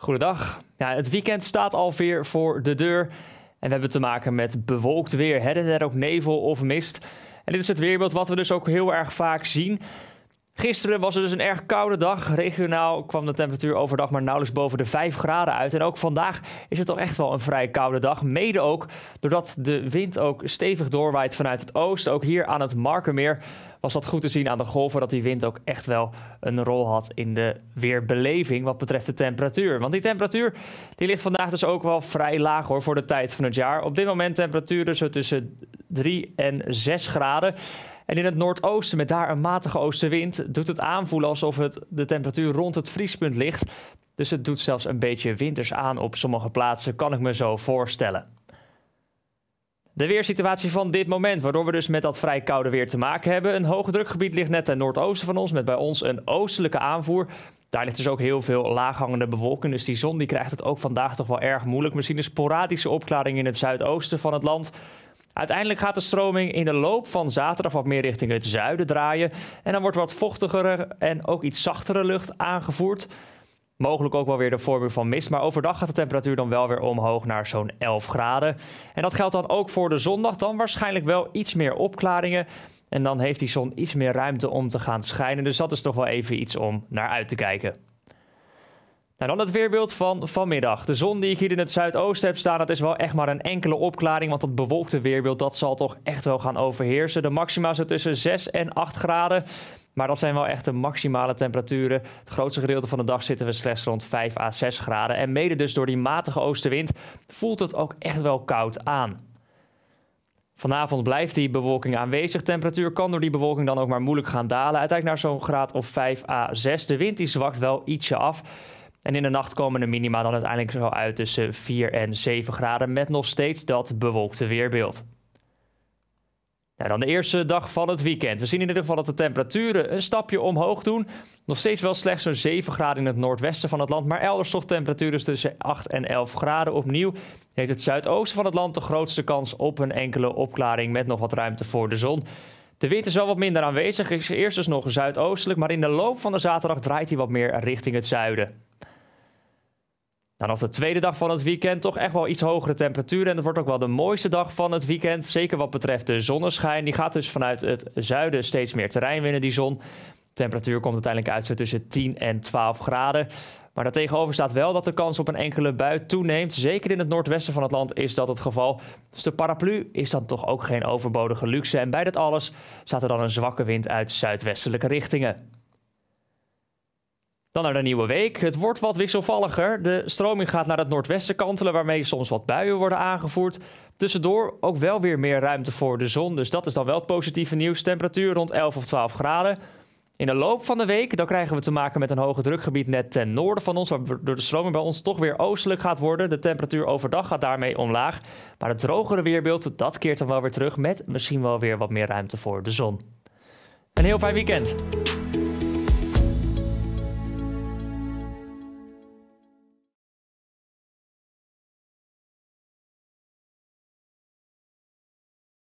Goedendag. Ja, het weekend staat alweer voor de deur. En we hebben te maken met bewolkt weer, her en her ook nevel of mist. En dit is het weerbeeld wat we dus ook heel erg vaak zien. Gisteren was het dus een erg koude dag. Regionaal kwam de temperatuur overdag maar nauwelijks boven de 5 graden uit. En ook vandaag is het toch echt wel een vrij koude dag. Mede ook doordat de wind ook stevig doorwaait vanuit het oosten. Ook hier aan het Markermeer was dat goed te zien aan de golven dat die wind ook echt wel een rol had in de weerbeleving wat betreft de temperatuur. Want die temperatuur die ligt vandaag dus ook wel vrij laag hoor voor de tijd van het jaar. Op dit moment temperaturen zo tussen 3 en 6 graden. En in het noordoosten met daar een matige oostenwind doet het aanvoelen alsof het de temperatuur rond het vriespunt ligt. Dus het doet zelfs een beetje winters aan op sommige plaatsen, kan ik me zo voorstellen. De weersituatie van dit moment, waardoor we dus met dat vrij koude weer te maken hebben. Een hoogdrukgebied ligt net ten noordoosten van ons, met bij ons een oostelijke aanvoer. Daar ligt dus ook heel veel laaghangende bewolking, dus die zon die krijgt het ook vandaag toch wel erg moeilijk. Misschien een sporadische opklaring in het zuidoosten van het land. Uiteindelijk gaat de stroming in de loop van zaterdag wat meer richting het zuiden draaien. En dan wordt wat vochtigere en ook iets zachtere lucht aangevoerd. Mogelijk ook wel weer de voorbeeld van mist. Maar overdag gaat de temperatuur dan wel weer omhoog naar zo'n 11 graden. En dat geldt dan ook voor de zondag. Dan waarschijnlijk wel iets meer opklaringen. En dan heeft die zon iets meer ruimte om te gaan schijnen. Dus dat is toch wel even iets om naar uit te kijken. Nou, dan het weerbeeld van vanmiddag. De zon die ik hier in het zuidoosten heb staan, dat is wel echt maar een enkele opklaring. Want dat bewolkte weerbeeld, dat zal toch echt wel gaan overheersen. De maxima zijn tussen 6 en 8 graden. Maar dat zijn wel echt de maximale temperaturen. Het grootste gedeelte van de dag zitten we slechts rond 5 à 6 graden. En mede dus door die matige oostenwind voelt het ook echt wel koud aan. Vanavond blijft die bewolking aanwezig. Temperatuur kan door die bewolking dan ook maar moeilijk gaan dalen. Uiteindelijk naar zo'n graad of 5 à 6. De wind die zwakt wel ietsje af. En in de nacht komen de minima dan uiteindelijk zo uit tussen 4 en 7 graden met nog steeds dat bewolkte weerbeeld. Nou, dan de eerste dag van het weekend. We zien in ieder geval dat de temperaturen een stapje omhoog doen. Nog steeds wel slechts zo'n 7 graden in het noordwesten van het land. Maar elders toch temperaturen tussen 8 en 11 graden. Opnieuw heeft het zuidoosten van het land de grootste kans op een enkele opklaring met nog wat ruimte voor de zon. De wind is wel wat minder aanwezig. Is eerst dus nog zuidoostelijk, maar in de loop van de zaterdag draait hij wat meer richting het zuiden. Dan op de tweede dag van het weekend toch echt wel iets hogere temperaturen. En het wordt ook wel de mooiste dag van het weekend. Zeker wat betreft de zonneschijn. Die gaat dus vanuit het zuiden steeds meer terrein winnen, die zon. De temperatuur komt uiteindelijk uit tussen 10 en 12 graden. Maar daartegenover staat wel dat de kans op een enkele bui toeneemt. Zeker in het noordwesten van het land is dat het geval. Dus de paraplu is dan toch ook geen overbodige luxe. En bij dat alles staat er dan een zwakke wind uit zuidwestelijke richtingen. Dan naar de nieuwe week. Het wordt wat wisselvalliger. De stroming gaat naar het noordwesten kantelen, waarmee soms wat buien worden aangevoerd. Tussendoor ook wel weer meer ruimte voor de zon. Dus dat is dan wel het positieve nieuws. Temperatuur rond 11 of 12 graden. In de loop van de week dan krijgen we te maken met een hoge drukgebied net ten noorden van ons, waardoor de stroming bij ons toch weer oostelijk gaat worden. De temperatuur overdag gaat daarmee omlaag, maar het drogere weerbeeld dat keert dan wel weer terug met misschien wel weer wat meer ruimte voor de zon. Een heel fijn weekend.